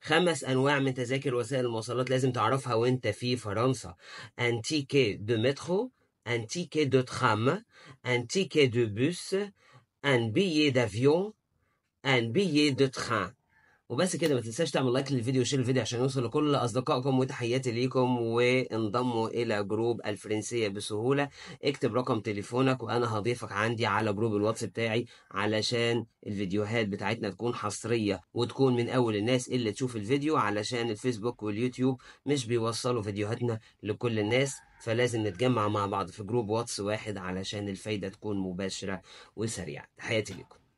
خمس انواع من تذاكر وسائل المواصلات لازم تعرفها وانت في فرنسا ان تيكي دو مترو ان تيكي دو ترام ان تيكي دو بوس ان بيي دافيون ان بيي دو تران وبس كده ما تنساش تعمل لايك للفيديو وشير الفيديو عشان يوصل لكل اصدقائكم وتحياتي ليكم وانضموا الى جروب الفرنسيه بسهوله اكتب رقم تليفونك وانا هضيفك عندي على جروب الواتس بتاعي علشان الفيديوهات بتاعتنا تكون حصريه وتكون من اول الناس اللي تشوف الفيديو علشان الفيسبوك واليوتيوب مش بيوصلوا فيديوهاتنا لكل الناس فلازم نتجمع مع بعض في جروب واتس واحد علشان الفايده تكون مباشره وسريعه تحياتي ليكم